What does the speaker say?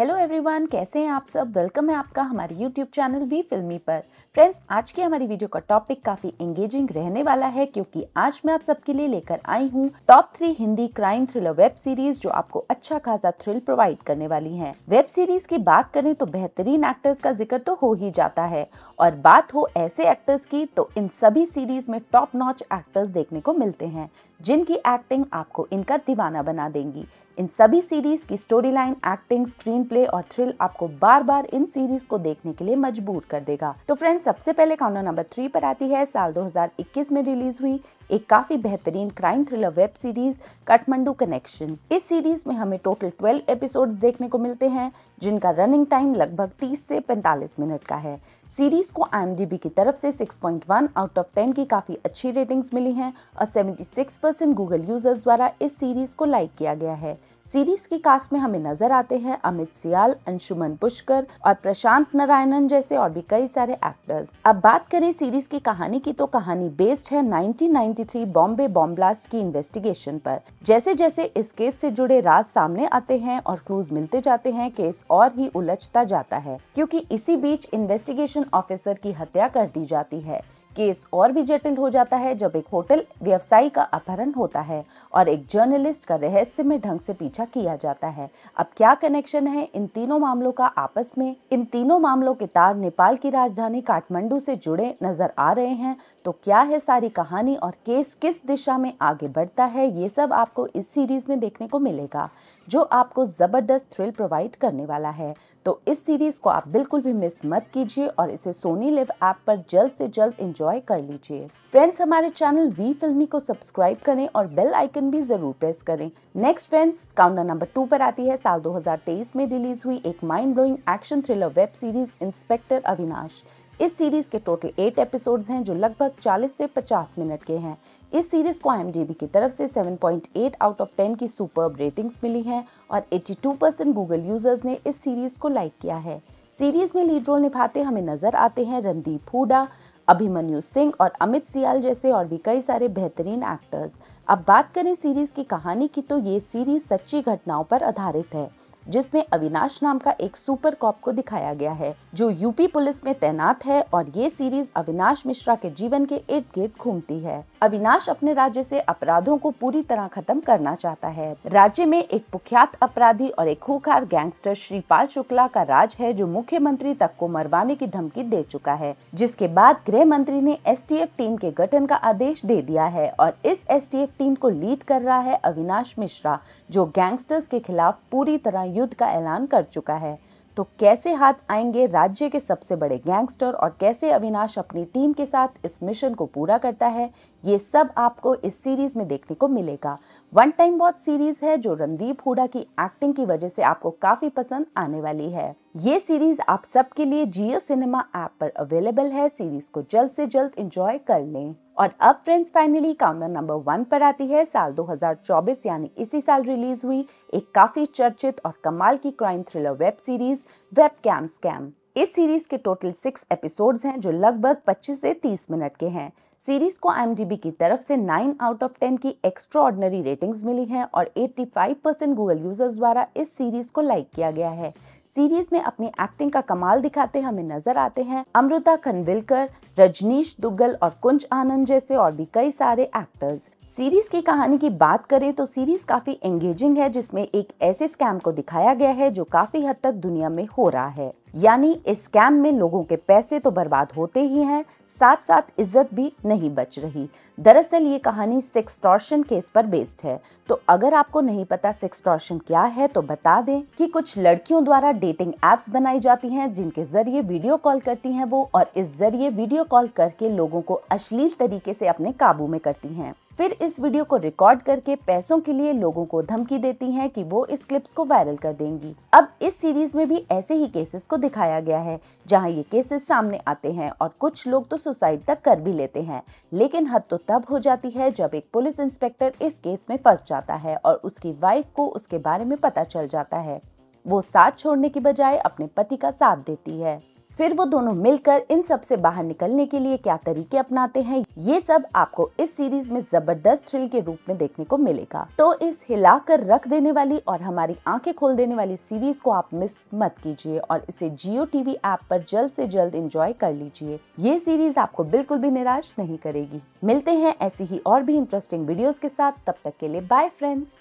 hello everyone कैसे हैं आप सब वेलकम है आपका हमारे यूट्यूब चैनल वी फिल्मी पर फ्रेंड्स आज की हमारी वीडियो का टॉपिक काफी एंगेजिंग रहने वाला है क्योंकि आज मैं आप सबके लिए लेकर आई हूँ top three Hindi crime thriller web series जो आपको अच्छा खासा थ्रिल प्रोवाइड करने वाली है वेब सीरीज की बात करें तो बेहतरीन एक्टर्स का जिक्र तो हो ही जाता है और बात हो ऐसे एक्टर्स की तो इन सभी सीरीज में टॉप नॉच एक्टर्स देखने को मिलते हैं जिनकी एक्टिंग आपको इनका दीवाना बना देंगी इन सभी सीरीज की storyline acting screenplay और थ्रिल आपको बार बार इन सीरीज को देखने के लिए मजबूर कर देगा तो फ्रेंड्स सबसे पहले काउंटर नंबर थ्री पर आती है साल 2021 में रिलीज हुई एक काफ़ी बेहतरीन crime thriller web series Kathmandu connection इस सीरीज में हमें टोटल 12 एपिसोड्स देखने को मिलते हैं जिनका रनिंग टाइम लगभग 30 से 45 मिनट का है सीरीज को आई की तरफ से 6.1 आउट ऑफ 10 की काफ़ी अच्छी रेटिंग्स मिली हैं और 76 परसेंट गूगल यूजर्स द्वारा इस सीरीज को लाइक किया गया है सीरीज की कास्ट में हमें नजर आते हैं अमित सियाल अंशुमन पुष्कर और प्रशांत नारायणन जैसे और भी कई सारे एक्टर्स अब बात करें सीरीज की कहानी की तो कहानी बेस्ड है नाइनटीन 1993 बॉम्बे बॉम्ब ब्लास्ट की इन्वेस्टिगेशन पर जैसे जैसे इस केस से जुड़े राज सामने आते हैं और क्लूज मिलते जाते हैं केस और ही उलझता जाता है क्योंकि इसी बीच इन्वेस्टिगेशन ऑफिसर की हत्या कर दी जाती है केस और भी जटिल हो जाता है जब एक होटल व्यवसायी का अपहरण होता है और एक जर्नलिस्ट का रहस्य में ढंग से पीछा किया जाता है अब क्या कनेक्शन है इन तीनों मामलों का आपस में इन तीनों मामलों के तार नेपाल की राजधानी काठमांडू से जुड़े नजर आ रहे हैं तो क्या है सारी कहानी और केस किस दिशा में आगे बढ़ता है ये सब आपको इस सीरीज में देखने को मिलेगा जो आपको जबरदस्त थ्रिल प्रोवाइड करने वाला है तो इस सीरीज को आप बिल्कुल भी मिस मत कीजिए और इसे सोनी लिव ऐप पर जल्द से जल्द इंजॉय एंजॉय कर लीजिए फ्रेंड्स हमारे चैनल वी फिल्मी को सब्सक्राइब करें और बेल आइकन भी जरूर प्रेस करें next friends counter number two पर आती है साल 2023 में रिलीज हुई एक mind blowing action thriller web series inspector Avinash इस सीरीज के टोटल एट एपिसोड्स हैं जो लगभग 40 से 50 मिनट के हैं इस सीरीज को एम की तरफ से 7.8 आउट ऑफ 10 की सुपर रेटिंग्स मिली हैं और 82 परसेंट गूगल यूजर्स ने इस सीरीज को लाइक किया है सीरीज में लीड रोल निभाते हमें नजर आते हैं रणदीप हुडा अभिमन्यु सिंह और अमित सियाल जैसे और भी कई सारे बेहतरीन एक्टर्स अब बात करें सीरीज की कहानी की तो ये सीरीज सच्ची घटनाओं पर आधारित है जिसमें अविनाश नाम का एक सुपर कॉप को दिखाया गया है जो यूपी पुलिस में तैनात है और ये सीरीज अविनाश मिश्रा के जीवन के इर्द गिर्द घूमती है अविनाश अपने राज्य से अपराधों को पूरी तरह खत्म करना चाहता है राज्य में एक कुख्यात अपराधी और एक खूखार गैंगस्टर श्रीपाल शुक्ला का राज है जो मुख्यमंत्री तक को मरवाने की धमकी दे चुका है जिसके बाद गृह मंत्री ने एस टीम के गठन का आदेश दे दिया है और इस एस टीम को लीड कर रहा है अविनाश मिश्रा जो गैंगस्टर्स के खिलाफ पूरी तरह युद्ध का ऐलान कर चुका है तो कैसे हाथ आएंगे राज्य के सबसे बड़े गैंगस्टर और कैसे अविनाश अपनी टीम के साथ इस मिशन को पूरा करता है ये सब आपको इस सीरीज में देखने को मिलेगा वन टाइम वॉच सीरीज है जो रणदीप हुडा की एक्टिंग की वजह से आपको काफी पसंद आने वाली है ये सीरीज आप सबके लिए जियो सिनेमा ऐप पर अवेलेबल है सीरीज को जल्द से जल्द एंजॉय कर लें और अब friends finally counter number one पर आती है साल 2024 यानी इसी साल रिलीज हुई एक काफी चर्चित और कमाल की crime thriller web series web cam scam इस सीरीज के टोटल सिक्स एपिसोड्स हैं जो लगभग 25 से 30 मिनट के हैं सीरीज को एम की तरफ से 9 आउट ऑफ 10 की एक्स्ट्रा ऑर्डनरी रेटिंग्स मिली हैं और 85 परसेंट गूगल यूजर्स द्वारा इस सीरीज को लाइक किया गया है सीरीज में अपनी एक्टिंग का कमाल दिखाते हमें नजर आते हैं अमृता खनविलकर रजनीश दुग्गल और कुंज आनंद जैसे और भी कई सारे एक्टर्स सीरीज की कहानी की बात करें तो सीरीज काफी एंगेजिंग है जिसमें एक ऐसे स्कैम को दिखाया गया है जो काफी हद तक दुनिया में हो रहा है यानी इस स्कैम में लोगों के पैसे तो बर्बाद होते ही हैं साथ साथ इज्जत भी नहीं बच रही दरअसल ये कहानी सेक्सटॉर्शन केस पर बेस्ड है तो अगर आपको नहीं पता सेक्सटॉर्शन क्या है तो बता दें कि कुछ लड़कियों द्वारा डेटिंग एप्स बनाई जाती हैं जिनके जरिए वीडियो कॉल करती हैं वो और इस जरिए वीडियो कॉल करके लोगों को अश्लील तरीके से अपने काबू में करती हैं फिर इस वीडियो को रिकॉर्ड करके पैसों के लिए लोगों को धमकी देती हैं कि वो इस क्लिप्स को वायरल कर देंगी अब इस सीरीज में भी ऐसे ही केसेस को दिखाया गया है जहां ये केसेस सामने आते हैं और कुछ लोग तो सुसाइड तक कर भी लेते हैं लेकिन हद तो तब हो जाती है जब एक पुलिस इंस्पेक्टर इस केस में फंस जाता है और उसकी वाइफ को उसके बारे में पता चल जाता है वो साथ छोड़ने के बजाय अपने पति का साथ देती है फिर वो दोनों मिलकर इन सब से बाहर निकलने के लिए क्या तरीके अपनाते हैं ये सब आपको इस सीरीज में जबरदस्त थ्रिल के रूप में देखने को मिलेगा तो इस हिलाकर रख देने वाली और हमारी आंखें खोल देने वाली सीरीज को आप मिस मत कीजिए और इसे जियो टीवी ऐप पर जल्द से जल्द एंजॉय कर लीजिए ये सीरीज आपको बिल्कुल भी निराश नहीं करेगी मिलते हैं ऐसी ही और भी इंटरेस्टिंग वीडियो के साथ तब तक के लिए बाय फ्रेंड्स